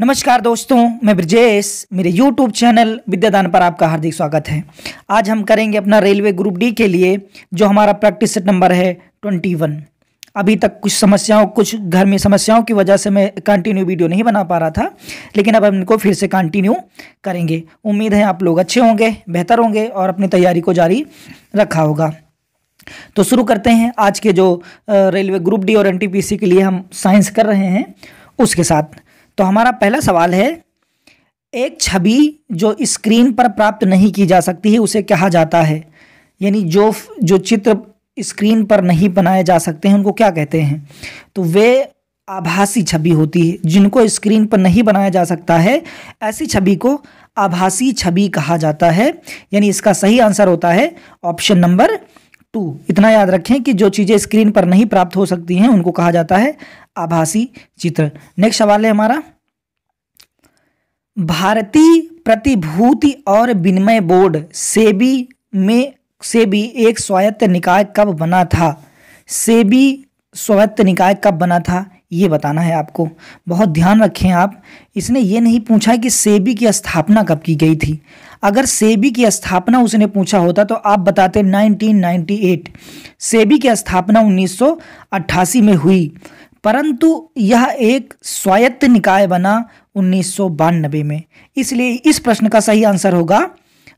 नमस्कार दोस्तों मैं ब्रजेश मेरे YouTube चैनल विद्यादान पर आपका हार्दिक स्वागत है आज हम करेंगे अपना रेलवे ग्रुप डी के लिए जो हमारा प्रैक्टिस सेट नंबर है 21 अभी तक कुछ समस्याओं कुछ घर में समस्याओं की वजह से मैं कंटिन्यू वीडियो नहीं बना पा रहा था लेकिन अब हम इनको फिर से कंटिन्यू करेंगे उम्मीद है आप लोग अच्छे होंगे बेहतर होंगे और अपनी तैयारी को जारी रखा होगा तो शुरू करते हैं आज के जो रेलवे ग्रुप डी और एन के लिए हम साइंस कर रहे हैं उसके साथ तो हमारा पहला सवाल है एक छवि जो स्क्रीन पर प्राप्त नहीं की जा सकती है उसे कहा जाता है यानी जो जो चित्र स्क्रीन पर नहीं बनाए जा सकते हैं उनको क्या कहते हैं तो वे आभासी छवि होती है जिनको स्क्रीन पर नहीं बनाया जा सकता है ऐसी छवि को आभासी छवि कहा जाता है यानी इसका सही आंसर होता है ऑप्शन नंबर टू इतना याद रखें कि जो चीज़ें स्क्रीन पर नहीं प्राप्त हो सकती हैं उनको कहा जाता है आभासी चित्र नेक्स्ट सवाल है हमारा भारतीय प्रतिभूति और विनिमय बोर्ड सेबी में सेबी एक स्वायत्त निकाय कब बना था सेबी स्वायत्त निकाय कब बना था ये बताना है आपको बहुत ध्यान रखें आप इसने ये नहीं पूछा कि सेबी की स्थापना कब की गई थी अगर सेबी की स्थापना उसने पूछा होता तो आप बताते 1998 सेबी की स्थापना 1988 में हुई परंतु यह एक स्वायत्त निकाय बना उन्नीस में इसलिए इस प्रश्न का सही आंसर होगा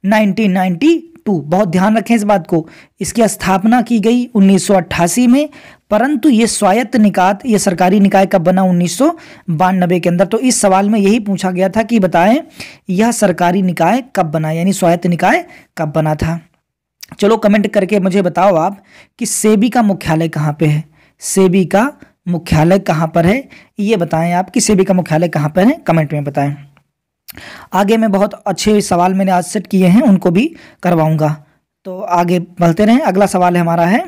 1992 बहुत ध्यान रखें इस बात को इसकी स्थापना की गई 1988 में परंतु ये स्वायत्त निकाय ये सरकारी निकाय कब बना उन्नीस के अंदर तो इस सवाल में यही पूछा गया था कि बताएं यह सरकारी निकाय कब बना यानी स्वायत्त निकाय कब बना था चलो कमेंट करके मुझे बताओ आप कि सेबी का मुख्यालय कहाँ पे है सेबी का मुख्यालय कहाँ पर है ये बताएं आप किसी सेबी का मुख्यालय कहाँ पर है कमेंट में बताएं आगे मैं बहुत अच्छे सवाल मैंने आज सेट किए हैं उनको भी करवाऊंगा तो आगे बढ़ते रहें अगला सवाल है हमारा है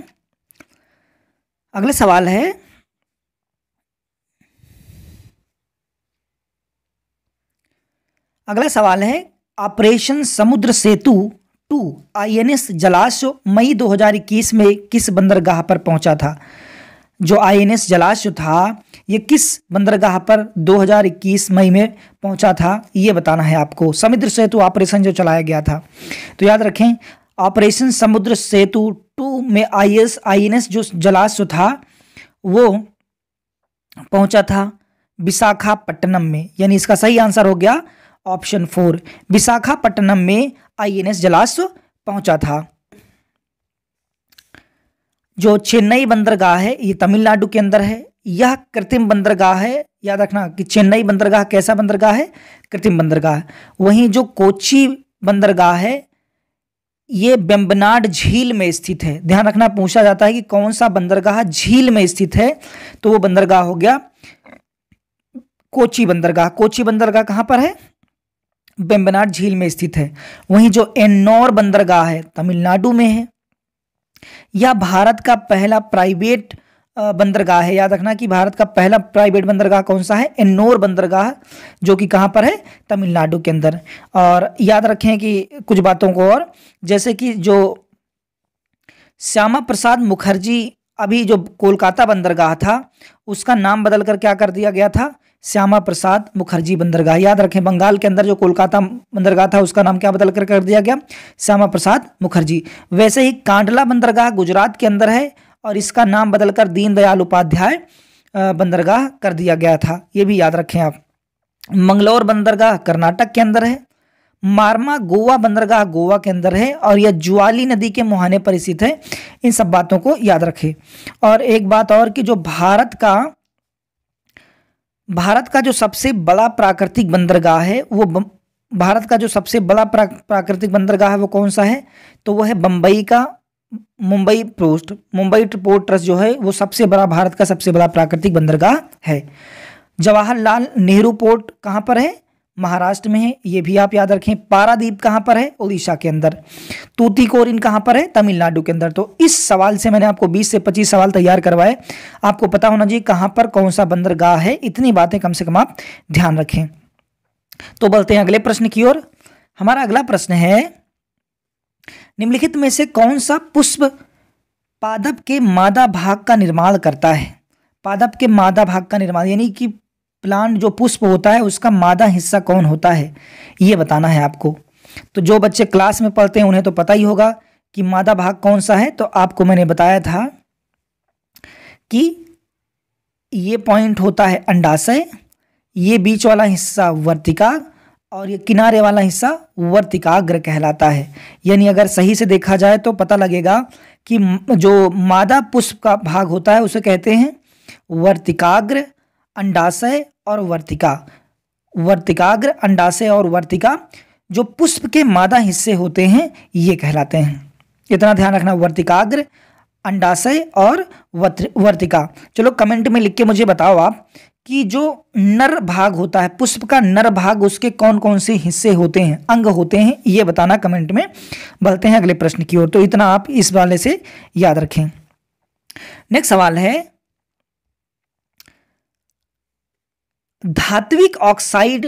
अगला सवाल है अगला सवाल है ऑपरेशन समुद्र सेतु टू आईएनएस जलाश मई 2021 में किस बंदरगाह पर पहुंचा था जो आईएनएस जलाश था ये किस बंदरगाह पर 2021 मई में पहुंचा था ये बताना है आपको समुद्र सेतु ऑपरेशन जो चलाया गया था तो याद रखें ऑपरेशन समुद्र सेतु टू में I S I N S जो जलाश था वो पहुंचा था विशाखापट्टनम में यानी इसका सही आंसर हो गया ऑप्शन फोर विशाखापट्टनम में आईएनएस जलाश पहुंचा था जो चेन्नई बंदरगाह है ये तमिलनाडु के अंदर है यह कृत्रिम बंदरगाह है याद रखना कि चेन्नई बंदरगाह कैसा बंदरगाह है कृत्रिम बंदरगाह वहीं जो कोची बंदरगाह है ये बेम्बनाड झील में स्थित है ध्यान रखना पूछा जाता है कि कौन सा बंदरगाह झील में स्थित है तो वो बंदरगाह हो गया कोची बंदरगाह कोची बंदरगाह कहाँ पर है बेम्बनाड झील में स्थित है वहीं जो एन्नौर बंदरगाह है तमिलनाडु में है यह भारत का पहला प्राइवेट बंदरगाह है याद रखना कि भारत का पहला प्राइवेट बंदरगाह कौन सा है एन्नोर बंदरगाह जो कि कहां पर है तमिलनाडु के अंदर और याद रखें कि कुछ बातों को और जैसे कि जो श्यामा प्रसाद मुखर्जी अभी जो कोलकाता बंदरगाह था उसका नाम बदलकर क्या कर दिया गया था श्यामा प्रसाद मुखर्जी बंदरगाह याद रखें बंगाल के अंदर जो कोलकाता बंदरगाह था उसका नाम क्या बदल कर कर दिया गया श्यामा प्रसाद मुखर्जी वैसे ही कांडला बंदरगाह गुजरात के अंदर है और इसका नाम बदलकर दीनदयाल उपाध्याय बंदरगाह कर दिया गया था ये भी याद रखें आप मंगलोर बंदरगाह कर्नाटक के अंदर है मारमा गोवा बंदरगाह गोवा के अंदर है और यह ज्वाली नदी के मुहाने पर स्थित है इन सब बातों को याद रखें और एक बात और कि जो भारत का भारत का जो सबसे बड़ा प्राकृतिक बंदरगाह है वो भारत का जो सबसे बड़ा प्रा, प्राकृतिक बंदरगाह है वो कौन सा है तो वो है बम्बई का Mumbai post Mumbai port trust जो है वो सबसे बड़ा भारत का सबसे बड़ा प्राकृतिक बंदरगाह है जवाहरलाल नेहरू पोर्ट कहाँ पर है महाराष्ट्र में है ये भी आप याद रखें पारादीप कहाँ पर है उड़ीसा के अंदर तूतीकोरिन कहाँ पर है तमिलनाडु के अंदर तो इस सवाल से मैंने आपको 20 से 25 सवाल तैयार करवाए आपको पता होना चाहिए कहाँ पर कौन सा बंदरगाह है इतनी बातें कम से कम आप ध्यान रखें तो बोलते हैं अगले प्रश्न की ओर हमारा अगला प्रश्न है निम्नलिखित में से कौन सा पुष्प पादप के मादा भाग का निर्माण करता है पादप के मादा भाग का निर्माण यानी कि प्लांट जो पुष्प होता है उसका मादा हिस्सा कौन होता है ये बताना है आपको तो जो बच्चे क्लास में पढ़ते हैं उन्हें तो पता ही होगा कि मादा भाग कौन सा है तो आपको मैंने बताया था कि ये पॉइंट होता है अंडाशय ये बीच वाला हिस्सा वर्तिका और ये किनारे वाला हिस्सा वर्तिकाग्र कहलाता है यानी अगर सही से देखा जाए तो पता लगेगा कि जो मादा पुष्प का भाग होता है उसे कहते हैं वर्तिकाग्र अंडाशय और वर्तिका वर्तिकाग्र अंडाशय और वर्तिका जो पुष्प के मादा हिस्से होते हैं ये कहलाते हैं इतना ध्यान रखना वर्तिकाग्र अंडाशय और वर्तिका चलो कमेंट में लिख के मुझे बताओ आप कि जो नर भाग होता है पुष्प का नर भाग उसके कौन कौन से हिस्से होते हैं अंग होते हैं ये बताना कमेंट में बलते हैं अगले प्रश्न की ओर तो इतना आप इस वाले से याद रखें नेक्स्ट सवाल है धात्विक ऑक्साइड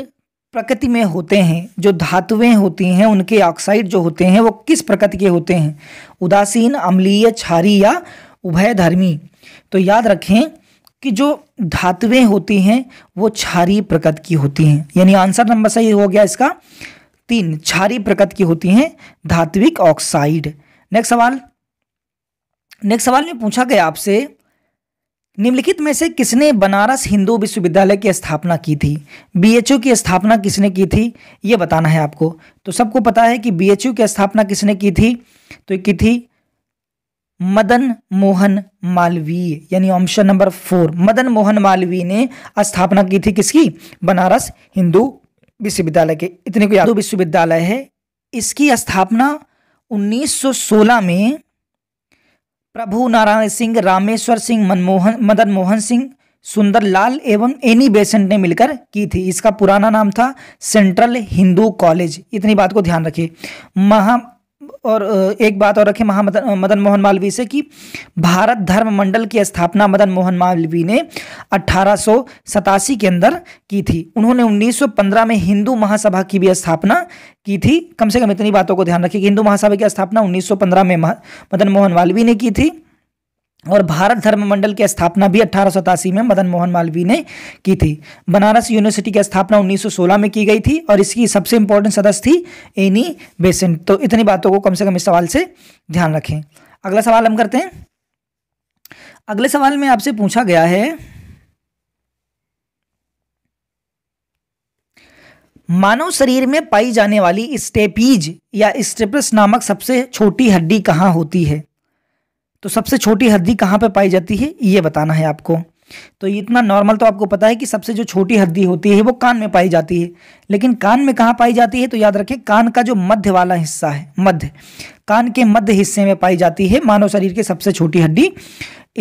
प्रकृति में होते हैं जो धातुएं होती हैं उनके ऑक्साइड जो होते हैं वो किस प्रकृति के होते हैं उदासीन अम्लीय छारी या उभयधर्मी तो याद रखें कि जो धातुएं होती हैं वो छारी प्रकृति की होती हैं यानी आंसर नंबर सही हो गया इसका तीन छारी प्रकृति की होती हैं धात्विक ऑक्साइड नेक्स्ट सवाल नेक्स्ट सवाल में पूछा गया आपसे निम्नलिखित में से किसने बनारस हिंदू विश्वविद्यालय की स्थापना की थी बीएचयू की स्थापना किसने की थी ये बताना है आपको तो सबको पता है कि बीएचयू की स्थापना किसने की थी तो की थी मदन मोहन मालवीय यानी option number four Madan Mohan Malaviya ने स्थापना की थी किसकी बनारस हिंदू विश्वविद्यालय के इतने को याद विश्वविद्यालय है इसकी स्थापना 1916 में प्रभु नारायण सिंह रामेश्वर सिंह मनमोहन मदन मोहन सिंह सुंदर लाल एवं एनी बेसेंट ने मिलकर की थी इसका पुराना नाम था सेंट्रल हिंदू कॉलेज इतनी बात को ध्यान रखिए महा और एक बात और रखें महा मदन मोहन मालवीय से कि भारत धर्म मंडल की स्थापना मदन मोहन मालवीय ने अठारह के अंदर की थी उन्होंने 1915 में हिंदू महासभा की भी स्थापना की थी कम से कम इतनी बातों को ध्यान रखिए हिंदू महासभा की स्थापना 1915 में मदन मोहन मालवीय ने की थी और भारत धर्म मंडल की स्थापना भी अठारह में मदन मोहन मालवीय ने की थी बनारस यूनिवर्सिटी की स्थापना 1916 में की गई थी और इसकी सबसे इंपॉर्टेंट सदस्य थी एनी बेसेंट तो इतनी बातों को कम से कम इस सवाल से ध्यान रखें अगला सवाल हम करते हैं अगले सवाल में आपसे पूछा गया है मानव शरीर में पाई जाने वाली स्टेपीज या स्टेपस नामक सबसे छोटी हड्डी कहाँ होती है तो सबसे छोटी हड्डी कहाँ पे पाई जाती है ये बताना है आपको तो इतना नॉर्मल तो आपको पता है कि सबसे जो छोटी हड्डी होती है वो कान में पाई जाती है लेकिन कान में कहाँ पाई जाती है तो याद रखें कान का जो मध्य वाला हिस्सा है मध्य कान के मध्य हिस्से में पाई जाती है मानव शरीर की सबसे छोटी हड्डी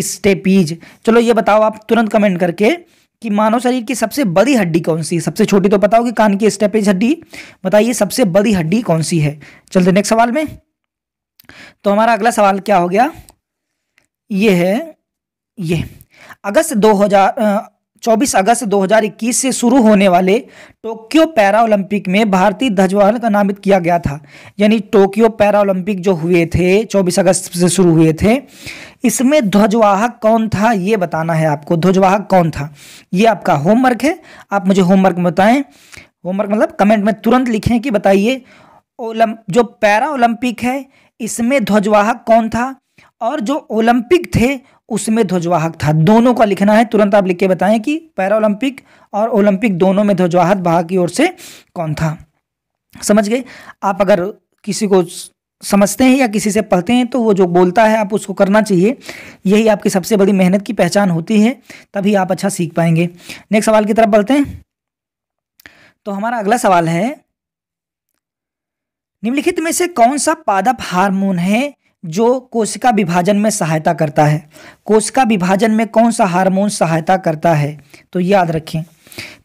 स्टेपीज चलो ये बताओ आप तुरंत कमेंट करके कि मानव शरीर की सबसे बड़ी हड्डी कौन सी सबसे छोटी तो बताओ कि कान की स्टेपेज हड्डी बताइए सबसे बड़ी हड्डी कौन सी है चलते नेक्स्ट सवाल में तो हमारा अगला सवाल क्या हो गया ये है ये अगस्त 2000 24 अगस्त 2021 से शुरू होने वाले टोक्यो पैरा ओलंपिक में भारतीय ध्वजवाहन का नामित किया गया था यानी टोक्यो पैरा ओलंपिक जो हुए थे 24 अगस्त से शुरू हुए थे इसमें ध्वजवाहक कौन था ये बताना है आपको ध्वजवाहक कौन था ये आपका होमवर्क है आप मुझे होमवर्क में बताएं होमवर्क मतलब कमेंट में तुरंत लिखें कि बताइए ओलम जो पैरा ओलंपिक है इसमें ध्वजवाहक कौन था और जो ओलंपिक थे उसमें ध्वजवाहक था दोनों का लिखना है तुरंत आप लिख के बताएं कि पैरा ओलंपिक और ओलंपिक दोनों में ध्वजवाहक भाग की ओर से कौन था समझ गए आप अगर किसी को समझते हैं या किसी से पढ़ते हैं तो वो जो बोलता है आप उसको करना चाहिए यही आपकी सबसे बड़ी मेहनत की पहचान होती है तभी आप अच्छा सीख पाएंगे नेक्स्ट सवाल की तरफ बढ़ते हैं तो हमारा अगला सवाल है निम्नलिखित में से कौन सा पादप हार्मोन है जो कोशिका विभाजन में सहायता करता है कोशिका विभाजन में कौन सा हार्मोन सहायता करता है तो याद रखें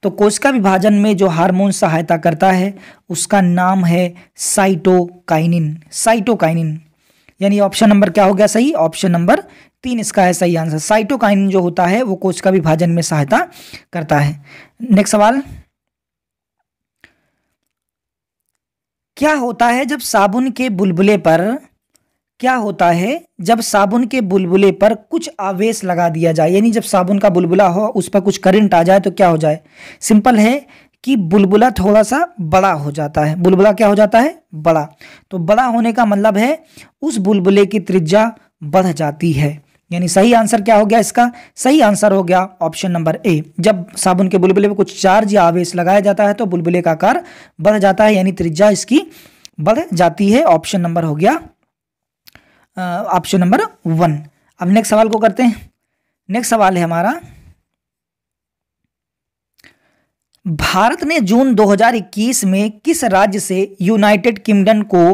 तो कोशिका विभाजन में जो हार्मोन सहायता करता है उसका नाम है साइटोकाइनिन साइटोकाइनिन यानी ऑप्शन नंबर क्या हो गया सही ऑप्शन नंबर तीन इसका है सही आंसर साइटोकाइन जो होता है वो कोशिका विभाजन में सहायता करता है नेक्स्ट सवाल क्या होता है जब साबुन के बुलबुले पर क्या होता है जब साबुन के बुलबुले पर कुछ आवेश लगा दिया जाए यानी जब साबुन का बुलबुला हो उस पर कुछ करंट आ जाए तो क्या हो जाए सिंपल है कि बुलबुला थोड़ा सा बड़ा हो जाता है बुलबुला क्या हो जाता है बड़ा तो बड़ा होने का मतलब है उस बुलबुले की त्रिज्या बढ़ जाती है यानी सही आंसर क्या हो गया इसका सही आंसर हो गया ऑप्शन नंबर ए जब साबुन के बुलबुले पर कुछ चार्ज या आवेश लगाया जाता है तो बुलबुले का आकार बढ़ जाता है यानी त्रिज्या इसकी बढ़ जाती है ऑप्शन नंबर हो गया ऑप्शन नंबर वन अब नेक्स्ट सवाल को करते हैं नेक्स्ट सवाल है हमारा भारत ने जून 2021 में किस राज्य से यूनाइटेड किंगडम को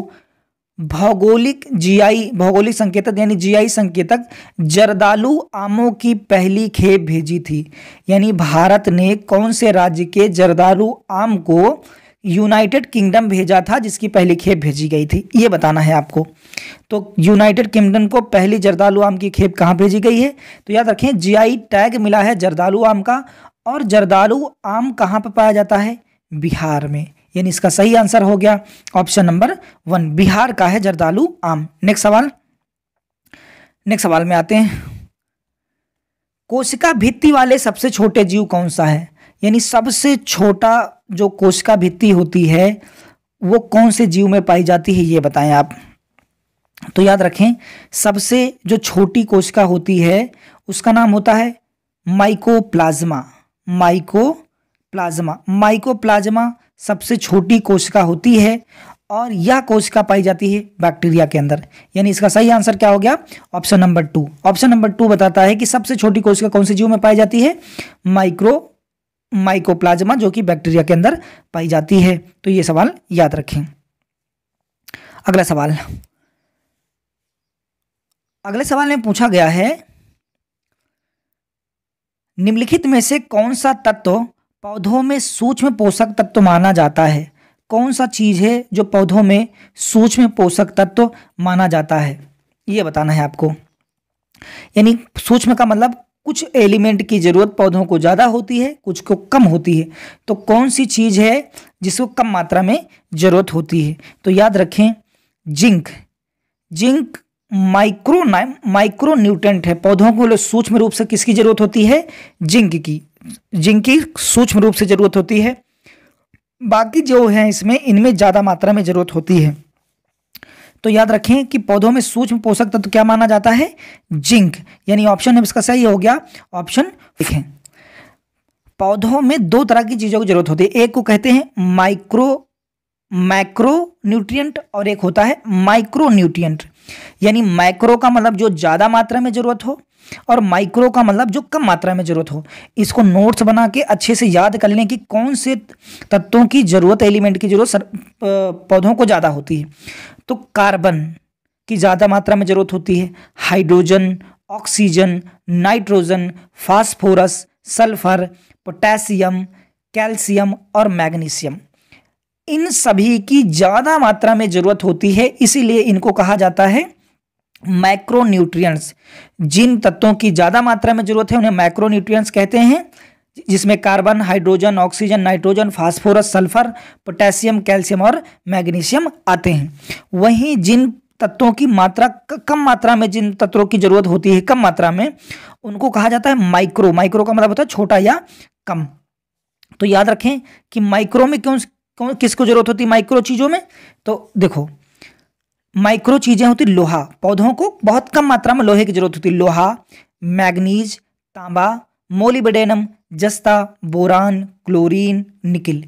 भौगोलिक जीआई भौगोलिक संकेतक यानी जीआई संकेतक जरदालू आमों की पहली खेप भेजी थी यानी भारत ने कौन से राज्य के जरदालू आम को यूनाइटेड किंगडम भेजा था जिसकी पहली खेप भेजी गई थी ये बताना है आपको तो यूनाइटेड किंगडम को पहली जर्दालू आम की खेप कहाँ भेजी गई है तो याद रखें जीआई टैग मिला है जर्दालू आम का और जर्दालू आम कहाँ पर पाया जाता है बिहार में यानी इसका सही आंसर हो गया ऑप्शन नंबर वन बिहार का है जर्दालू आम नेक्स्ट सवाल नेक्स्ट सवाल में आते हैं कोशिका भित्ति वाले सबसे छोटे जीव कौन सा है यानी सबसे छोटा जो कोशिका भित्ति होती है वो कौन से जीव में पाई जाती है ये बताएं आप तो याद रखें सबसे जो छोटी कोशिका होती है उसका नाम होता है माइकोप्लाज्मा माइकोप्लाज्मा माइकोप्लाज्मा सबसे छोटी कोशिका होती है और यह कोशिका पाई जाती है बैक्टीरिया के अंदर यानी इसका सही आंसर क्या हो गया option number two option number two बताता है कि सबसे छोटी कोशिका कौन से जीव में पाई जाती है माइक्रो माइकोप्लाज्मा जो कि बैक्टीरिया के अंदर पाई जाती है तो ये सवाल याद रखें अगला सवाल अगले सवाल में पूछा गया है निम्नलिखित में से कौन सा तत्व पौधों में सूक्ष्म पोषक तत्व माना जाता है कौन सा चीज़ है जो पौधों में सूक्ष्म पोषक तत्व माना जाता है ये बताना है आपको यानी सूक्ष्म का मतलब कुछ एलिमेंट की ज़रूरत पौधों को ज़्यादा होती है कुछ को कम होती है तो कौन सी चीज़ है जिसको कम मात्रा में ज़रूरत होती है तो याद रखें zinc zinc micro micro nutrient है पौधों को सूक्ष्म रूप से किसकी ज़रूरत होती है जिंक की जिंक की सूक्ष्म रूप से ज़रूरत होती है बाकी जो है इसमें इनमें ज़्यादा मात्रा में ज़रूरत होती है तो याद रखें कि पौधों में सूक्ष्म पोषक तत्व क्या माना जाता है जिंक यानी ऑप्शन इसका सही हो गया ऑप्शन देखें पौधों में दो तरह की चीज़ों की जरूरत होती है एक को कहते हैं माइक्रो माइक्रो न्यूट्रिएंट और एक होता है माइक्रो न्यूट्रिएंट यानी माइक्रो का मतलब जो ज़्यादा मात्रा में ज़रूरत हो और माइक्रो का मतलब जो कम मात्रा में ज़रूरत हो इसको नोट्स बना के अच्छे से याद कर लें कि कौन से तत्वों की ज़रूरत एलिमेंट की ज़रूरत पौधों को ज़्यादा होती है तो कार्बन की ज़्यादा मात्रा में ज़रूरत होती है hydrogen oxygen nitrogen phosphorus sulphur potassium calcium और मैग्नीशियम इन सभी की ज़्यादा मात्रा में ज़रूरत होती है इसीलिए इनको कहा जाता है माइक्रोन्यूट्रिएंट्स जिन तत्वों की ज़्यादा मात्रा में जरूरत है उन्हें माइक्रोन्यूट्रिएंट्स कहते हैं जिसमें carbon hydrogen oxygen nitrogen phosphorus sulphur potassium calcium और मैग्नीशियम आते हैं वहीं जिन तत्वों की मात्रा कम मात्रा में जिन तत्वों की जरूरत होती है कम मात्रा में उनको कहा जाता है माइक्रो माइक्रो का मतलब होता है छोटा या कम तो याद रखें कि माइक्रो में क्यों किसको जरूरत होती है माइक्रो चीज़ों में तो देखो माइक्रो चीज़ें होती लोहा पौधों को बहुत कम मात्रा में लोहे की जरूरत होती लोहा मैग्नीज तांबा मोलिबेडेनम जस्ता बोरान क्लोरीन निकिल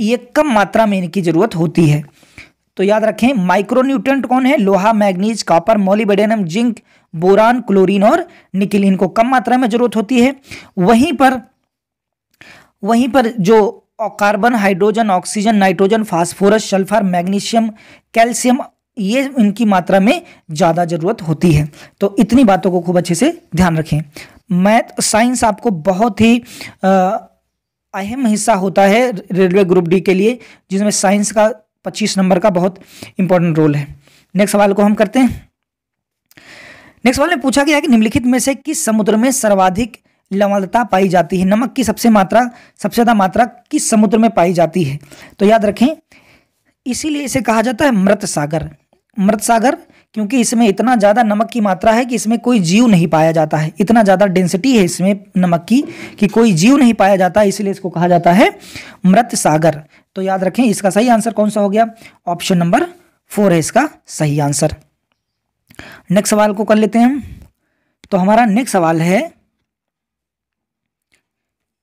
ये कम मात्रा में इनकी ज़रूरत होती है तो याद रखें माइक्रोन्यूट्रेंट कौन है लोहा manganese copper molybdenum zinc boron chlorine और निकिल इनको कम मात्रा में जरूरत होती है वहीं पर वहीं पर जो carbon hydrogen oxygen nitrogen phosphorus sulphur magnesium calcium ये इनकी मात्रा में ज़्यादा ज़रूरत होती है तो इतनी बातों को खूब अच्छे से ध्यान रखें मैथ साइंस आपको बहुत ही अहम हिस्सा होता है रेलवे ग्रुप डी के लिए जिसमें साइंस का पच्चीस नंबर का बहुत इंपॉर्टेंट रोल है नेक्स्ट सवाल को हम करते हैं नेक्स्ट सवाल में पूछा गया कि निम्नलिखित में से किस समुद्र में सर्वाधिक लवणता पाई जाती है नमक की सबसे मात्रा सबसे ज़्यादा मात्रा किस समुद्र में पाई जाती है तो याद रखें इसीलिए इसे कहा जाता है मृत सागर मृत सागर क्योंकि इसमें इतना ज़्यादा नमक की मात्रा है कि इसमें कोई जीव नहीं पाया जाता है इतना ज़्यादा डेंसिटी है इसमें नमक की कि कोई जीव नहीं पाया जाता इसलिए इसको कहा जाता है मृत सागर तो याद रखें इसका सही आंसर कौन सा हो गया ऑप्शन नंबर फोर है इसका सही आंसर नेक्स्ट सवाल को कर लेते हैं तो हमारा नेक्स्ट सवाल है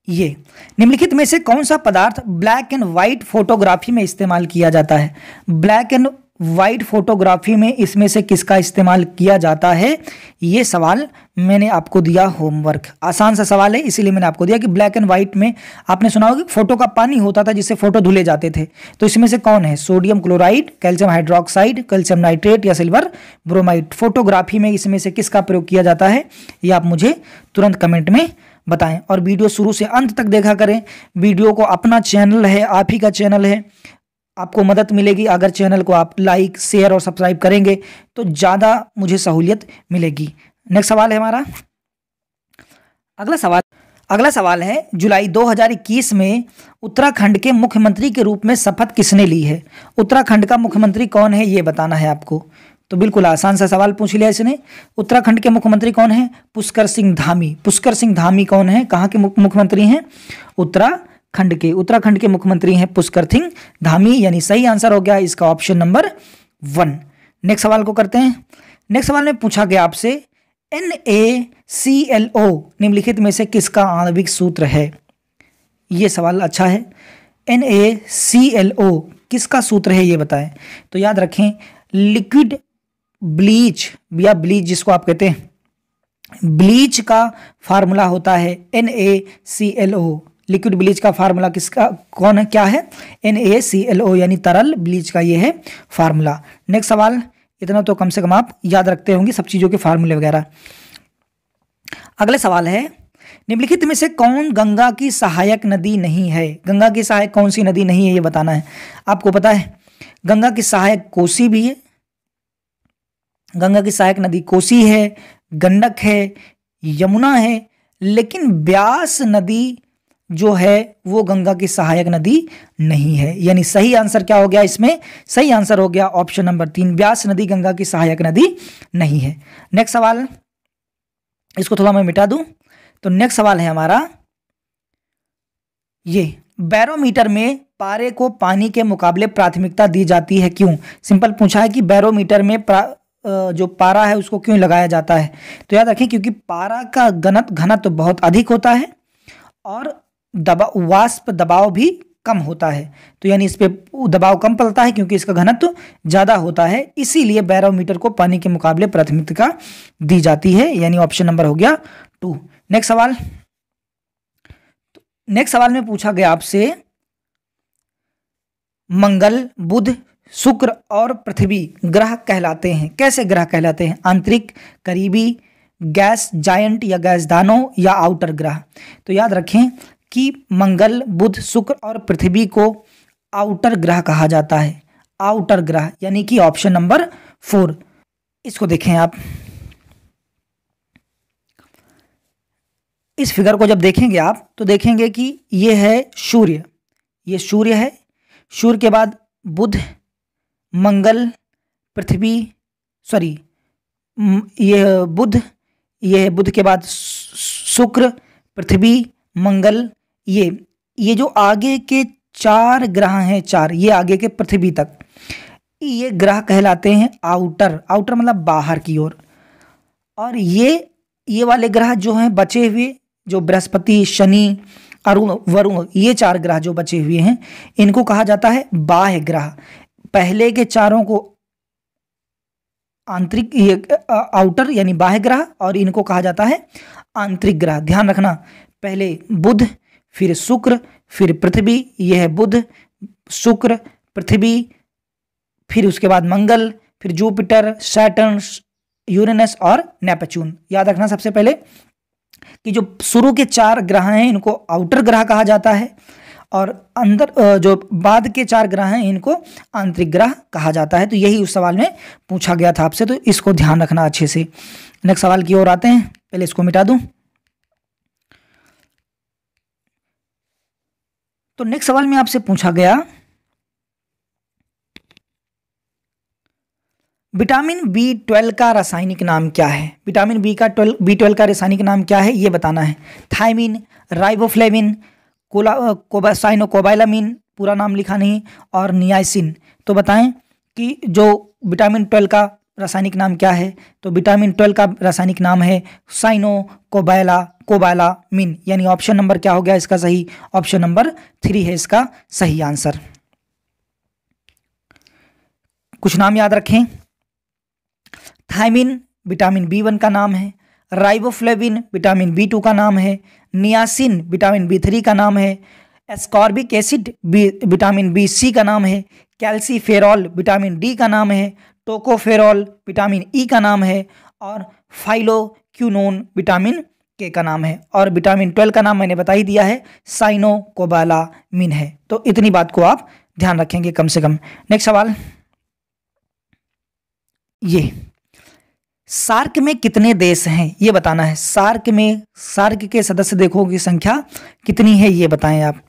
ये निम्नलिखित में से कौन सा पदार्थ ब्लैक एंड व्हाइट फोटोग्राफी में इस्तेमाल किया जाता है ब्लैक एंड वाइट फोटोग्राफी में इसमें से किसका इस्तेमाल किया जाता है ये सवाल मैंने आपको दिया होमवर्क आसान सा सवाल है इसीलिए मैंने आपको दिया कि ब्लैक एंड व्हाइट में आपने सुना होगा कि फोटो का पानी होता था जिससे फोटो धुले जाते थे तो इसमें से कौन है sodium chloride calcium hydroxide calcium nitrate या सिल्वर ब्रोमाइड फोटोग्राफी में इसमें से किसका प्रयोग किया जाता है ये आप मुझे तुरंत कमेंट में बताएं और वीडियो शुरू से अंत तक देखा करें वीडियो को अपना चैनल है आप ही का चैनल है आपको मदद मिलेगी अगर चैनल को आप लाइक शेयर और सब्सक्राइब करेंगे तो ज़्यादा मुझे सहूलियत मिलेगी नेक्स्ट सवाल है हमारा अगला सवाल अगला सवाल है जुलाई 2021 में उत्तराखंड के मुख्यमंत्री के रूप में शपथ किसने ली है उत्तराखंड का मुख्यमंत्री कौन है ये बताना है आपको तो बिल्कुल आसान सा सवाल पूछ लिया इसने उत्तराखंड के मुख्यमंत्री कौन है पुष्कर सिंह धामी पुष्कर सिंह धामी कौन है कहाँ के मुख्यमंत्री हैं उत्तरा खंड के उत्तराखंड के मुख्यमंत्री हैं पुष्कर सिंह धामी यानी सही आंसर हो गया इसका ऑप्शन नंबर वन नेक्स्ट सवाल को करते हैं नेक्स्ट सवाल में पूछा गया आपसे एन ए सी एल ओ निम्नलिखित में से किसका आणविक सूत्र है ये सवाल अच्छा है एन ए सी एल ओ किसका सूत्र है ये बताएं तो याद रखें लिक्विड ब्लीच या ब्लीच जिसको आप कहते हैं ब्लीच का फार्मूला होता है N A C L O liquid bleach का फार्मूला किसका कौन है क्या है एन ए सी एल ओ यानी तरल ब्लीच का ये है फार्मूला नेक्स्ट सवाल इतना तो कम से कम आप याद रखते होंगे सब चीज़ों के फार्मूले वगैरह अगला सवाल है निम्नलिखित में से कौन गंगा की सहायक नदी नहीं है गंगा की सहायक कौन सी नदी नहीं है ये बताना है आपको पता है गंगा की सहायक कोसी भी है गंगा की सहायक नदी कोसी है गंडक है यमुना है लेकिन ब्यास नदी जो है वो गंगा की सहायक नदी नहीं है यानी सही आंसर क्या हो गया इसमें सही आंसर हो गया ऑप्शन नंबर तीन व्यास नदी गंगा की सहायक नदी नहीं है नेक्स्ट सवाल इसको थोड़ा मैं मिटा दूं तो नेक्स्ट सवाल है हमारा ये बैरोमीटर में पारे को पानी के मुकाबले प्राथमिकता दी जाती है क्यों सिंपल पूछा है कि बैरोमीटर में जो पारा है उसको क्यों लगाया जाता है तो याद रखें क्योंकि पारा का घनत घनत्व तो बहुत अधिक होता है और दबा वाष्प दबाव भी कम होता है तो यानी इस पर दबाव कम पड़ता है क्योंकि इसका घनत्व ज़्यादा होता है इसीलिए बैरोमीटर को पानी के मुकाबले प्राथमिकता दी जाती है यानी ऑप्शन नंबर हो गया टू नेक्स्ट सवाल तो नेक्स्ट सवाल में पूछा गया आपसे मंगल बुध शुक्र और पृथ्वी ग्रह कहलाते हैं कैसे ग्रह कहलाते हैं आंतरिक करीबी गैस जायंट या गैस दानों या आउटर ग्रह तो याद रखें कि मंगल बुध शुक्र और पृथ्वी को आउटर ग्रह कहा जाता है आउटर ग्रह यानी कि ऑप्शन नंबर फोर इसको देखें आप इस फिगर को जब देखेंगे आप तो देखेंगे कि यह है सूर्य ये सूर्य है सूर्य के बाद बुध मंगल पृथ्वी सॉरी ये बुध ये बुध के बाद शुक्र पृथ्वी मंगल ये ये जो आगे के चार ग्रह हैं चार ये आगे के पृथ्वी तक ये ग्रह कहलाते हैं आउटर आउटर मतलब बाहर की ओर और, और ये ये वाले ग्रह जो हैं बचे हुए जो बृहस्पति शनि अरुण वरुण ये चार ग्रह जो बचे हुए हैं इनको कहा जाता है बाह्य ग्रह पहले के चारों को आंतरिक ये आउटर यानी बाह्य ग्रह और इनको कहा जाता है आंतरिक ग्रह ध्यान रखना पहले बुध फिर शुक्र फिर पृथ्वी यह है बुध शुक्र पृथ्वी फिर उसके बाद मंगल फिर जुपिटर सैटर्न यूरेनस और नेपच्यून याद रखना सबसे पहले कि जो शुरू के चार ग्रह हैं इनको आउटर ग्रह कहा जाता है और अंदर जो बाद के चार ग्रह हैं इनको आंतरिक ग्रह कहा जाता है तो यही उस सवाल में पूछा गया था आपसे तो इसको ध्यान रखना अच्छे से नेक्स्ट सवाल की ओर आते हैं पहले इसको मिटा दूं तो नेक्स्ट सवाल में आपसे पूछा गया विटामिन बी ट्वेल्व का रासायनिक नाम क्या है विटामिन बी का ट्वेल्व बी ट्वेल्व का रासायनिक नाम क्या है ये बताना है थाइमिन राइबोफ्लेमिन साइनोकोबाइलामिन पूरा नाम लिखा नहीं और नियासिन तो बताएं कि जो विटामिन ट्वेल्व का रासायनिक नाम क्या है तो विटामिन ट्वेल्व का रासायनिक नाम है साइनोकोबाइला कोबालामिन यानी ऑप्शन नंबर क्या हो गया इसका सही ऑप्शन नंबर थ्री है इसका सही आंसर कुछ नाम याद रखें थाइमिन विटामिन बी वन का नाम है राइबोफ्लेविन विटामिन बी टू का नाम है नियासिन विटामिन बी थ्री का नाम है ascorbic acid vitamin B C का नाम है कैल्सीफेरॉल विटामिन डी का नाम है टोकोफेरॉल विटामिन ई e का नाम है और फाइलोक्यूनोन विटामिन के का नाम है और विटामिन ट्वेल्व का नाम मैंने बता ही दिया है साइनोकोबालामिन है तो इतनी बात को आप ध्यान रखेंगे कम से कम नेक्स्ट सवाल ये सार्क में कितने देश हैं ये बताना है सार्क में सार्क के सदस्य देखो की संख्या कितनी है ये बताएं आप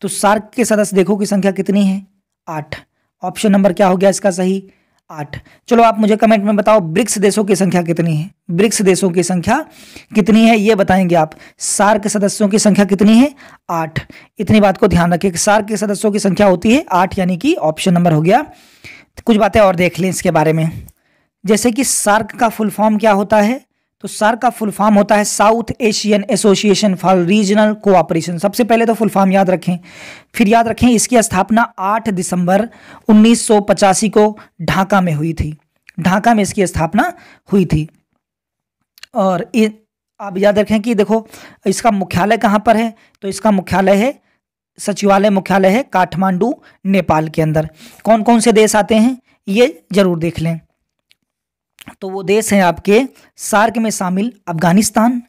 तो सार्क के सदस्य देखो की संख्या कितनी है आठ ऑप्शन नंबर क्या हो गया इसका सही आठ चलो आप मुझे कमेंट में बताओ ब्रिक्स देशों की संख्या कितनी है ब्रिक्स देशों की संख्या कितनी है ये बताएंगे आप सार्क सदस्यों की संख्या कितनी है आठ इतनी बात को ध्यान रखिए सार्क के सदस्यों की संख्या होती है आठ यानी कि ऑप्शन नंबर हो गया कुछ बातें और देख लें इसके बारे में जैसे कि सार्क का फुल फॉर्म क्या होता है तो सर का फुल फॉर्म होता है South Asian Association for Regional Cooperation सबसे पहले तो फुल फॉर्म याद रखें फिर याद रखें इसकी स्थापना 8 दिसंबर 1985 को ढाका में हुई थी ढाका में इसकी स्थापना हुई थी और आप याद रखें कि देखो इसका मुख्यालय कहाँ पर है तो इसका मुख्यालय है सचिवालय मुख्यालय है काठमांडू नेपाल के अंदर कौन कौन से देश आते हैं ये जरूर देख लें तो वो देश हैं आपके सार्क में शामिल अफगानिस्तान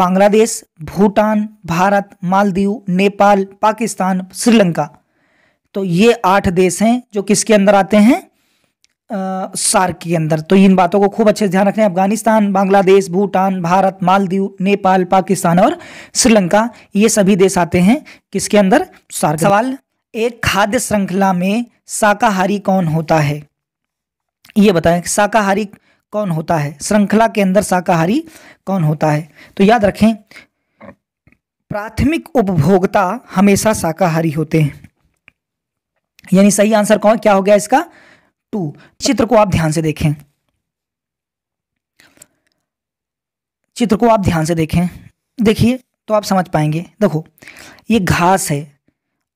बांग्लादेश भूटान भारत मालदीव नेपाल पाकिस्तान श्रीलंका तो ये आठ देश हैं जो किसके अंदर आते हैं सार्क के अंदर तो इन बातों को खूब अच्छे से ध्यान रखें अफगानिस्तान बांग्लादेश भूटान भारत मालदीव नेपाल पाकिस्तान और श्रीलंका ये सभी देश आते हैं किसके अंदर सार्क सवाल एक खाद्य श्रृंखला में शाकाहारी कौन होता है ये बताएं शाकाहारी कौन होता है श्रृंखला के अंदर शाकाहारी कौन होता है तो याद रखें प्राथमिक उपभोक्ता हमेशा शाकाहारी होते हैं यानी सही आंसर कौन क्या हो गया इसका टू चित्र को आप ध्यान से देखें चित्र को आप ध्यान से देखें देखिए तो आप समझ पाएंगे देखो ये घास है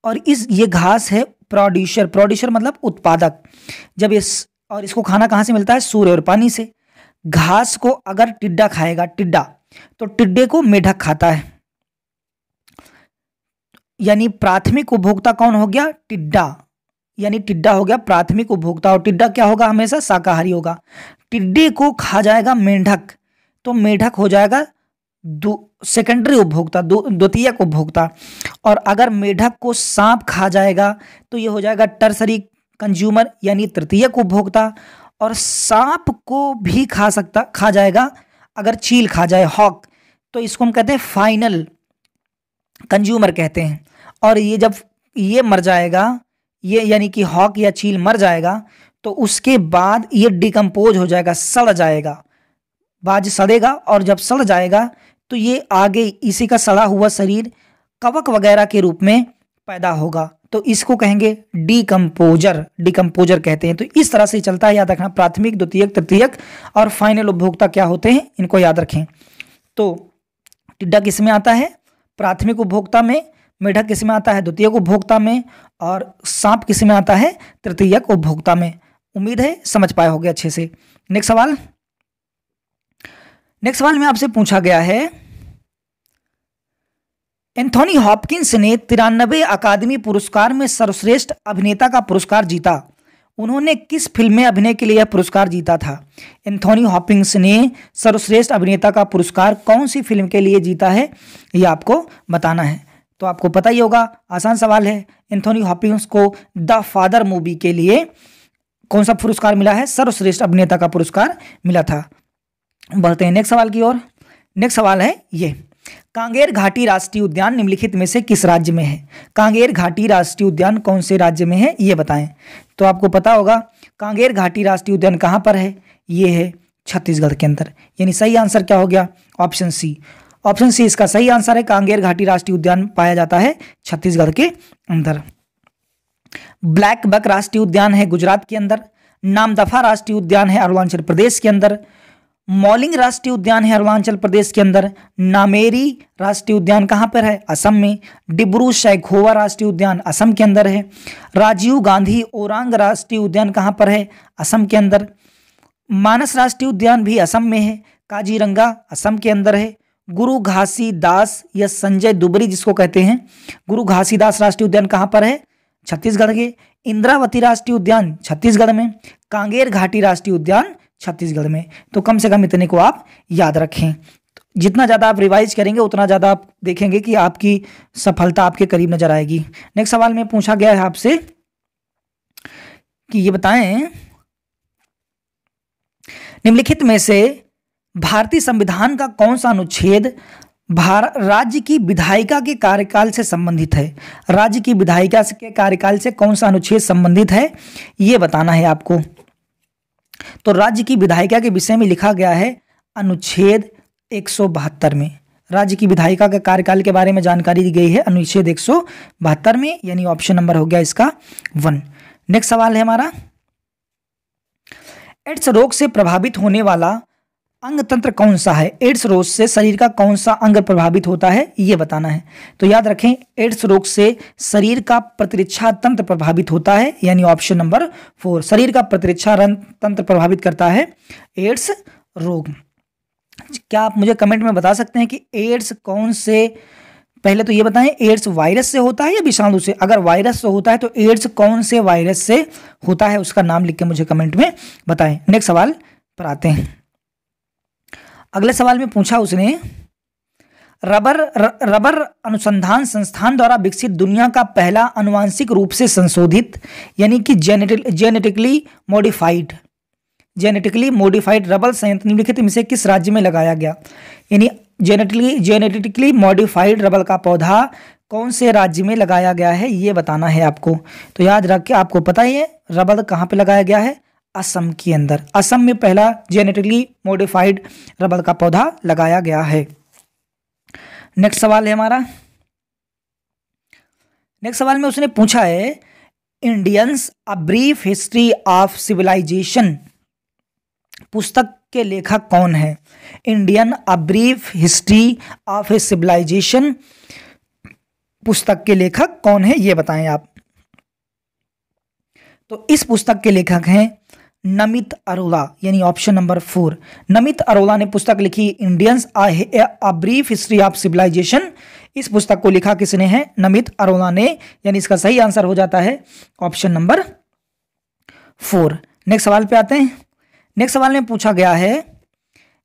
और इस ये घास है प्रोड्यूसर प्रोड्यूसर मतलब उत्पादक जब ये और इसको खाना कहाँ से मिलता है सूर्य और पानी से घास को अगर टिड्डा खाएगा टिड्डा तो टिड्डे को मेढक खाता है यानी प्राथमिक उपभोक्ता कौन हो गया टिड्डा यानी टिड्डा हो गया प्राथमिक उपभोक्ता और टिड्डा क्या होगा हमेशा शाकाहारी होगा टिड्डे को खा जाएगा मेंढक तो मेंढक हो जाएगा सेकेंडरी उपभोक्ता द्वितीय उपभोक्ता और अगर मेढक को सांप खा जाएगा तो ये हो जाएगा टर्सरी कंज्यूमर यानी तृतीय उपभोक्ता और सांप को भी खा सकता खा जाएगा अगर चील खा जाए हॉक तो इसको हम कहते हैं फाइनल कंज्यूमर कहते हैं और ये जब ये मर जाएगा ये यानी कि हॉक या चील मर जाएगा तो उसके बाद ये डिकम्पोज हो जाएगा सड़ जाएगा बाज सड़ेगा और जब सड़ जाएगा तो ये आगे इसी का सड़ा हुआ शरीर कवक वगैरह के रूप में पैदा होगा तो इसको कहेंगे डिकम्पोजर डिकम्पोजर कहते हैं तो इस तरह से चलता है याद रखना प्राथमिक द्वितीयक तृतीयक और फाइनल उपभोक्ता क्या होते हैं इनको याद रखें तो टिड्डा किसमें आता है प्राथमिक उपभोक्ता में मेढक किसमें आता है द्वितीय उपभोक्ता में और सांप किसमें आता है तृतीयक उपभोक्ता में उम्मीद है समझ पाए होगे अच्छे से नेक्स्ट सवाल नेक्स्ट सवाल में आपसे पूछा गया है एंथोनी हॉपकिंस ने तिरानबे अकादमी पुरस्कार में सर्वश्रेष्ठ अभिनेता का पुरस्कार जीता उन्होंने किस फिल्म में अभिनय के लिए यह पुरस्कार जीता था एंथोनी हॉपकिंस ने सर्वश्रेष्ठ अभिनेता का पुरस्कार कौन सी फिल्म के लिए जीता है ये आपको बताना है तो आपको पता ही होगा आसान सवाल है एंथोनी हॉपिंग्स को द फादर मूवी के लिए कौन सा पुरस्कार मिला है सर्वश्रेष्ठ अभिनेता का पुरस्कार मिला था बढ़ते हैं नेक्स्ट सवाल की ओर नेक्स्ट सवाल है ये कांगेर घाटी राष्ट्रीय उद्यान निम्नलिखित में से किस राज्य में है कांगेर घाटी राष्ट्रीय उद्यान कौन से राज्य में है ये बताएं तो आपको पता होगा कांगेर घाटी राष्ट्रीय उद्यान कहाँ पर है ये है छत्तीसगढ़ के अंदर यानी सही आंसर क्या हो गया ऑप्शन सी ऑप्शन सी इसका सही आंसर है कांगेर घाटी राष्ट्रीय उद्यान पाया जाता है छत्तीसगढ़ के अंदर ब्लैक बक राष्ट्रीय उद्यान है गुजरात के अंदर नामदफा राष्ट्रीय उद्यान है अरुणाचल प्रदेश के अंदर मॉलिंग राष्ट्रीय उद्यान है अरुणाचल प्रदेश के अंदर नामेरी राष्ट्रीय उद्यान कहाँ पर है असम में डिब्रू शैखोवा राष्ट्रीय उद्यान असम के अंदर है राजीव गांधी ओरांग राष्ट्रीय उद्यान कहाँ पर है असम के अंदर मानस राष्ट्रीय उद्यान भी असम में है काजीरंगा असम के अंदर है गुरु घासीदास या संजय दुबरी जिसको कहते हैं गुरु घासीदास राष्ट्रीय उद्यान कहाँ पर है छत्तीसगढ़ के इंद्रावती राष्ट्रीय उद्यान छत्तीसगढ़ में कांगेर घाटी राष्ट्रीय उद्यान छत्तीसगढ़ में तो कम से कम इतने को आप याद रखें जितना ज़्यादा आप रिवाइज करेंगे उतना ज़्यादा आप देखेंगे कि आपकी सफलता आपके करीब नजर आएगी नेक्स्ट सवाल में पूछा गया है आपसे कि ये बताएं निम्नलिखित में से भारतीय संविधान का कौन सा अनुच्छेद भार राज्य की विधायिका के कार्यकाल से संबंधित है राज्य की विधायिका के कार्यकाल से कौन सा अनुच्छेद संबंधित है ये बताना है आपको तो राज्य की विधायिका के विषय में लिखा गया है अनुच्छेद एक में राज्य की विधायिका के कार्यकाल के बारे में जानकारी दी गई है अनुच्छेद एक में यानी ऑप्शन नंबर हो गया इसका वन नेक्स्ट सवाल है हमारा एड्स रोग से प्रभावित होने वाला अंग तंत्र कौन सा है एड्स रोग से शरीर का कौन सा अंग प्रभावित होता है ये बताना है तो याद रखें एड्स रोग से शरीर का प्रतिरक्षा तंत्र प्रभावित होता है यानी ऑप्शन नंबर फोर शरीर का प्रतिरक्षा तंत्र प्रभावित करता है एड्स रोग क्या आप मुझे कमेंट में बता सकते हैं कि एड्स कौन से पहले तो ये बताएं एड्स वायरस से होता है या विषाणु से अगर वायरस से होता है तो एड्स कौन से वायरस से होता है उसका नाम लिख के मुझे कमेंट में बताएं नेक्स्ट सवाल पर आते हैं अगले सवाल में पूछा उसने रबर र, रबर अनुसंधान संस्थान द्वारा विकसित दुनिया का पहला अनुवांशिक रूप से संशोधित यानी कि genetic genetically modified genetically modified rubber संयंत्र निम्नलिखित में से किस राज्य में लगाया गया यानी जेनेटिकली जेनेटिकली मॉडिफाइड रबर का पौधा कौन से राज्य में लगाया गया है ये बताना है आपको तो याद रख के आपको पता ही है रबर कहाँ पे लगाया गया है असम के अंदर असम में पहला जेनेटिकली मोडिफाइड रबर का पौधा लगाया गया है नेक्स्ट सवाल है हमारा नेक्स्ट सवाल में उसने पूछा है Indians a brief history of civilisation पुस्तक के लेखक कौन है Indian a brief history of a civilisation पुस्तक के लेखक कौन है ये बताएं आप तो इस पुस्तक के लेखक हैं नमित अरोला यानी option number four Namit Arora ने पुस्तक लिखी Indians a brief history of civilisation इस पुस्तक को लिखा किसने है नमित अरोला ने यानी इसका सही आंसर हो जाता है ऑप्शन नंबर फोर नेक्स्ट सवाल पे आते हैं नेक्स्ट सवाल में पूछा गया है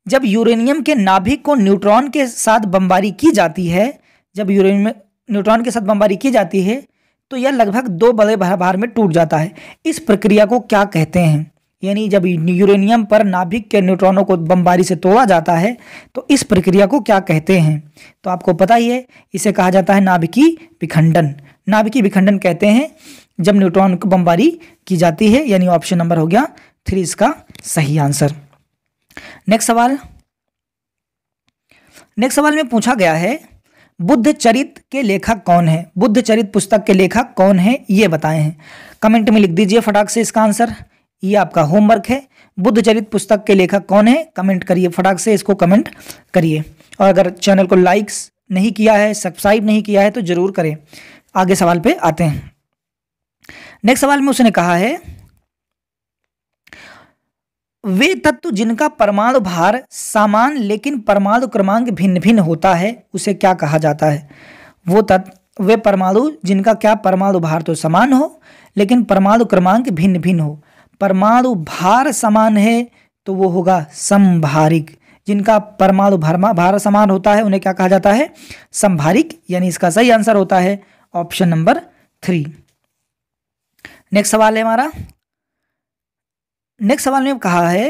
जब यूरेनियम के नाभिक को न्यूट्रॉन के साथ बमबारी की जाती है जब यूरेनियम न्यूट्रॉन के साथ बमबारी की जाती है तो यह लगभग दो बड़े भार में टूट जाता है इस प्रक्रिया को क्या कहते हैं यानी जब यूरेनियम पर नाभिक के न्यूट्रॉनों को बमबारी से तोड़ा जाता है तो इस प्रक्रिया को क्या कहते हैं तो आपको पता ही है इसे कहा जाता है नाभिकी विखंडन नाभिकी विखंडन कहते हैं जब न्यूट्रॉन को बमबारी की जाती है यानी ऑप्शन नंबर हो गया थ्री इसका सही आंसर नेक्स्ट सवाल नेक्स्ट सवाल में पूछा गया है बुद्ध चरित के लेखक कौन है बुद्ध चरित पुस्तक के लेखक कौन है ये बताए हैं कमेंट में लिख दीजिए फटाक से इसका आंसर ये आपका होमवर्क है बुद्ध चरित पुस्तक के लेखक कौन है कमेंट करिए फटाक से इसको कमेंट करिए और अगर चैनल को लाइक्स नहीं किया है सब्सक्राइब नहीं किया है तो ज़रूर करें आगे सवाल पे आते हैं नेक्स्ट सवाल में उसने कहा है वे तत्व जिनका परमाणु भार समान लेकिन परमाणु क्रमांक भिन्न भिन्न होता है उसे क्या कहा जाता है वो तत्व वे परमाणु जिनका क्या परमाणु भार तो समान हो लेकिन परमाणु क्रमांक भिन्न भिन्न हो परमाणु भार समान है तो वो होगा संभारिक जिनका परमाणु भरमा भार समान होता है उन्हें क्या कहा जाता है संभारिक यानी इसका सही आंसर होता है ऑप्शन नंबर थ्री नेक्स्ट सवाल है हमारा नेक्स्ट सवाल में कहा है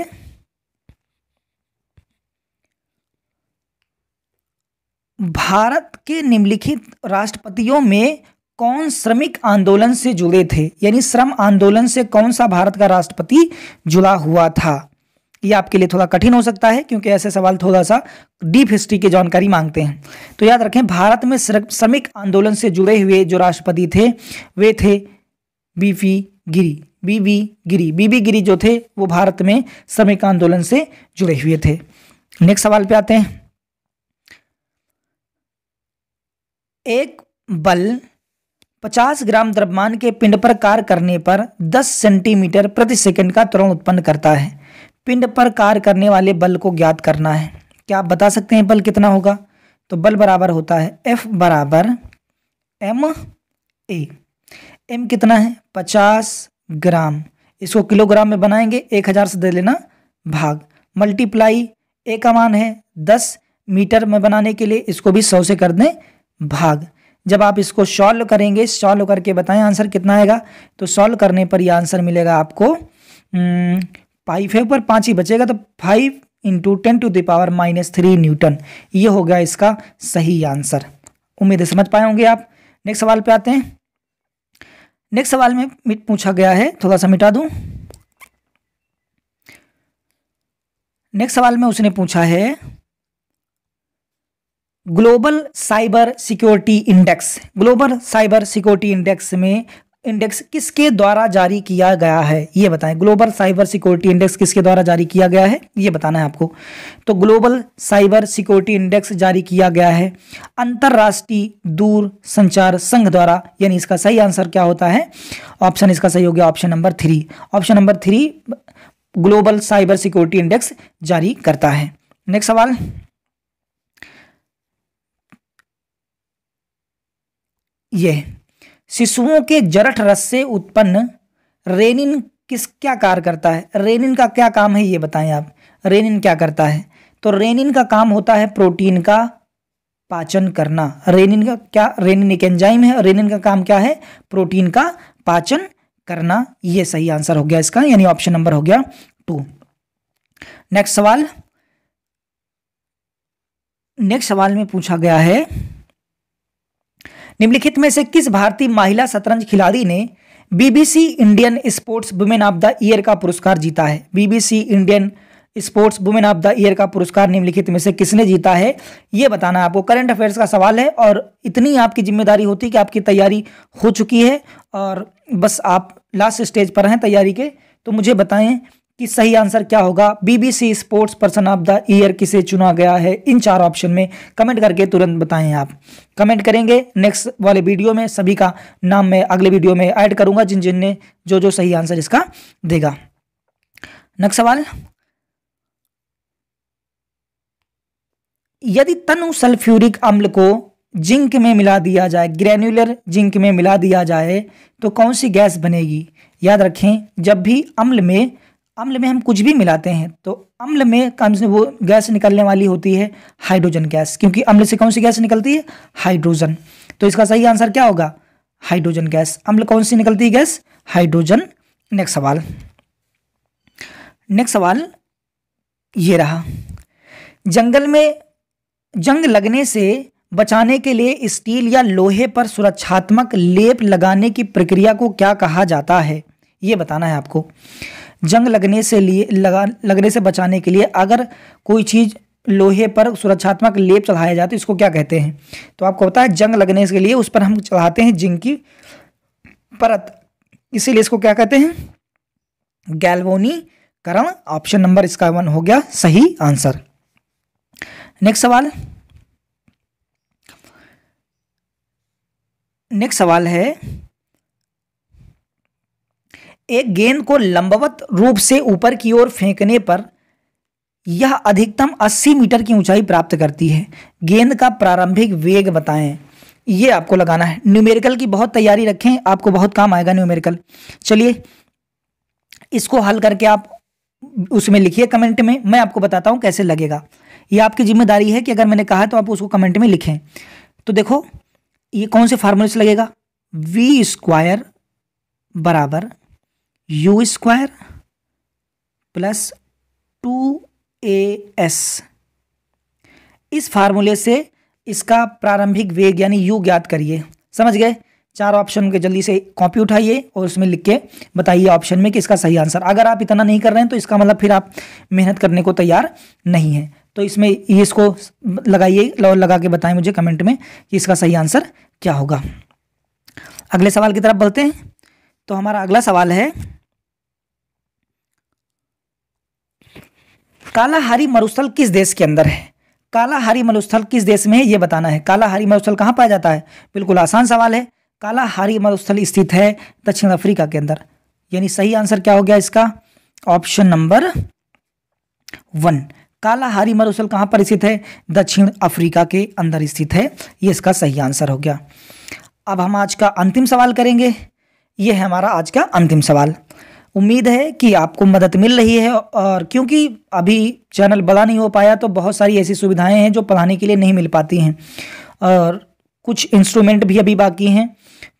भारत के निम्नलिखित राष्ट्रपतियों में कौन श्रमिक आंदोलन से जुड़े थे यानी श्रम आंदोलन से कौन सा भारत का राष्ट्रपति जुड़ा हुआ था ये आपके लिए थोड़ा कठिन हो सकता है क्योंकि ऐसे सवाल थोड़ा सा डीप हिस्ट्री की जानकारी मांगते हैं तो याद रखें भारत में श्रमिक आंदोलन से जुड़े हुए जो राष्ट्रपति थे वे थे बीपी गिरी बीबी गिरी बीबी गिरी जो थे वो भारत में श्रमिक आंदोलन से जुड़े हुए थे नेक्स्ट सवाल पे आते हैं एक बल 50 ग्राम द्रव्यमान के पिंड पर कार्य करने पर 10 सेंटीमीटर प्रति सेकंड का त्वरण उत्पन्न करता है पिंड पर कार्य करने वाले बल को ज्ञात करना है क्या आप बता सकते हैं बल कितना होगा तो बल बराबर होता है एफ बराबर एम ए एम कितना है 50 ग्राम इसको किलोग्राम में बनाएंगे 1000 से दे लेना भाग मल्टीप्लाई ए का मान है 10 मीटर में बनाने के लिए इसको भी सौ से कर दें भाग जब आप इसको सॉल्व करेंगे सॉल्व करके बताएं आंसर कितना आएगा तो सॉल्व करने पर यह आंसर मिलेगा आपको फाइव हम्म, है ऊपर पाँच ही बचेगा तो five into ten to the power minus three newton ये हो गया इसका सही आंसर उम्मीद है समझ पाए होंगे आप नेक्स्ट सवाल पे आते हैं नेक्स्ट सवाल में पूछा गया है थोड़ा सा मिटा दूं नेक्स्ट सवाल में उसने पूछा है global cyber security index global cyber security index में इंडेक्स किसके द्वारा जारी किया गया है ये बताएं ग्लोबल साइबर सिक्योरिटी इंडेक्स किसके द्वारा जारी किया गया है ये बताना है आपको तो ग्लोबल साइबर सिक्योरिटी इंडेक्स जारी किया गया है अंतर्राष्ट्रीय दूर संचार संघ द्वारा यानी इसका सही आंसर क्या होता है ऑप्शन इसका सही हो गया option number three option number three global cyber security index जारी करता है नेक्स्ट सवाल यह शिशुओं के जरठ रस से उत्पन्न रेनिन किस क्या कार्य करता है रेनिन का क्या काम है ये बताएं आप रेनिन क्या करता है तो रेनिन का काम होता है प्रोटीन का पाचन करना रेनिन का क्या रेनिन एक एंजाइम है रेनिन का काम क्या है प्रोटीन का पाचन करना ये सही आंसर हो गया इसका यानी ऑप्शन नंबर हो गया टू नेक्स्ट सवाल नेक्स्ट सवाल में पूछा गया है निम्नलिखित में से किस भारतीय महिला शतरंज खिलाड़ी ने BBC Indian sportswoman of the year का पुरस्कार जीता है BBC Indian sportswoman of the year का पुरस्कार निम्नलिखित में से किसने जीता है ये बताना आपको करंट अफेयर्स का सवाल है और इतनी आपकी जिम्मेदारी होती है कि आपकी तैयारी हो चुकी है और बस आप लास्ट स्टेज पर हैं तैयारी के तो मुझे बताएं कि सही आंसर क्या होगा BBC sports person of the year किसे चुना गया है इन चार ऑप्शन में कमेंट करके तुरंत बताएं आप कमेंट करेंगे नेक्स्ट वाले वीडियो में सभी का नाम मैं अगले वीडियो में ऐड करूंगा जिन जिन ने जो जो सही आंसर इसका देगा नेक्स्ट सवाल यदि तनु सल्फ्यूरिक अम्ल को जिंक में मिला दिया जाए ग्रेन्युलर जिंक में मिला दिया जाए तो कौन सी गैस बनेगी याद रखें जब भी अम्ल में अम्ल में हम कुछ भी मिलाते हैं तो अम्ल में कम से वो गैस निकलने वाली होती है हाइड्रोजन गैस क्योंकि अम्ल से कौन सी गैस निकलती है हाइड्रोजन तो इसका सही आंसर क्या होगा हाइड्रोजन गैस अम्ल कौन सी निकलती है गैस हाइड्रोजन नेक्स्ट सवाल नेक्स्ट सवाल ये रहा जंगल में जंग लगने से बचाने के लिए स्टील या लोहे पर सुरक्षात्मक लेप लगाने की प्रक्रिया को क्या कहा जाता है ये बताना है आपको जंग लगने से लिए लगा लगने से बचाने के लिए अगर कोई चीज़ लोहे पर सुरक्षात्मक लेप चढ़ाया जाता है इसको क्या कहते हैं तो आपको पता है जंग लगने के लिए उस पर हम चढ़ाते हैं जिंक की परत इसीलिए इसको क्या कहते हैं करण ऑप्शन नंबर इसका वन हो गया सही आंसर नेक्स्ट सवाल नेक्स्ट सवाल है एक गेंद को लंबवत रूप से ऊपर की ओर फेंकने पर यह अधिकतम 80 मीटर की ऊंचाई प्राप्त करती है गेंद का प्रारंभिक वेग बताएं ये आपको लगाना है न्यूमेरिकल की बहुत तैयारी रखें आपको बहुत काम आएगा न्यूमेरिकल चलिए इसको हल करके आप उसमें लिखिए कमेंट में मैं आपको बताता हूं कैसे लगेगा ये आपकी जिम्मेदारी है कि अगर मैंने कहा तो आप उसको कमेंट में लिखें तो देखो ये कौन से फार्मूले से लगेगा वी स्क्वायर बराबर U square plus two A S इस फार्मूले से इसका प्रारंभिक वेग यानी यू ज्ञात करिए समझ गए चार ऑप्शन के जल्दी से कॉपी उठाइए और उसमें लिख के बताइए ऑप्शन में कि इसका सही आंसर अगर आप इतना नहीं कर रहे हैं तो इसका मतलब फिर आप मेहनत करने को तैयार नहीं है तो इसमें ये इसको लगाइए और लगा के बताएं मुझे कमेंट में कि इसका सही आंसर क्या होगा अगले सवाल की तरफ बढ़ते हैं तो हमारा अगला सवाल है कालाहारी मरुस्थल किस देश के अंदर है कालाहारी मरुस्थल किस देश में है ये बताना है कालाहारी मरुस्थल कहाँ पाया जाता है बिल्कुल आसान सवाल है कालाहारी मरुस्थल स्थित है दक्षिण अफ्रीका के अंदर यानी सही आंसर क्या हो गया इसका ऑप्शन नंबर वन कालाहारी मरुस्थल कहाँ पर स्थित है दक्षिण अफ्रीका के अंदर स्थित है ये इसका सही आंसर हो गया अब हम आज का अंतिम सवाल करेंगे ये है हमारा आज का अंतिम सवाल उम्मीद है कि आपको मदद मिल रही है और क्योंकि अभी चैनल बड़ा नहीं हो पाया तो बहुत सारी ऐसी सुविधाएं हैं जो पढ़ाने के लिए नहीं मिल पाती हैं और कुछ इंस्ट्रूमेंट भी अभी बाकी हैं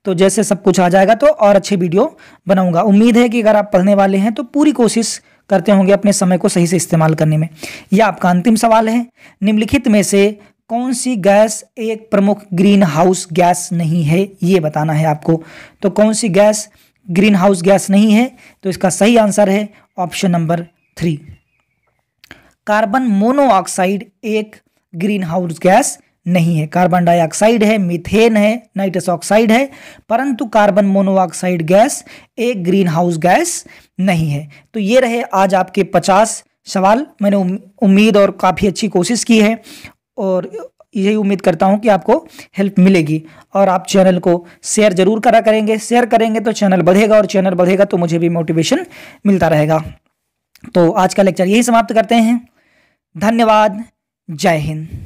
तो जैसे सब कुछ आ जाएगा तो और अच्छे वीडियो बनाऊंगा उम्मीद है कि अगर आप पढ़ने वाले हैं तो पूरी कोशिश करते होंगे अपने समय को सही से इस्तेमाल करने में यह आपका अंतिम सवाल है निम्नलिखित में से कौन सी गैस एक प्रमुख ग्रीन हाउस गैस नहीं है ये बताना है आपको तो कौन सी गैस ग्रीन हाउस गैस नहीं है तो इसका सही आंसर है option number three carbon monoxide एक ग्रीन हाउस गैस नहीं है कार्बन डाइऑक्साइड है मीथेन है नाइट्रस ऑक्साइड है परंतु कार्बन मोनोऑक्साइड गैस एक ग्रीन हाउस गैस नहीं है तो ये रहे आज आपके पचास सवाल मैंने उम्मीद और काफ़ी अच्छी कोशिश की है और यही उम्मीद करता हूं कि आपको हेल्प मिलेगी और आप चैनल को शेयर जरूर करा करेंगे शेयर करेंगे तो चैनल बढ़ेगा और चैनल बढ़ेगा तो मुझे भी मोटिवेशन मिलता रहेगा तो आज का लेक्चर यही समाप्त करते हैं धन्यवाद जय हिंद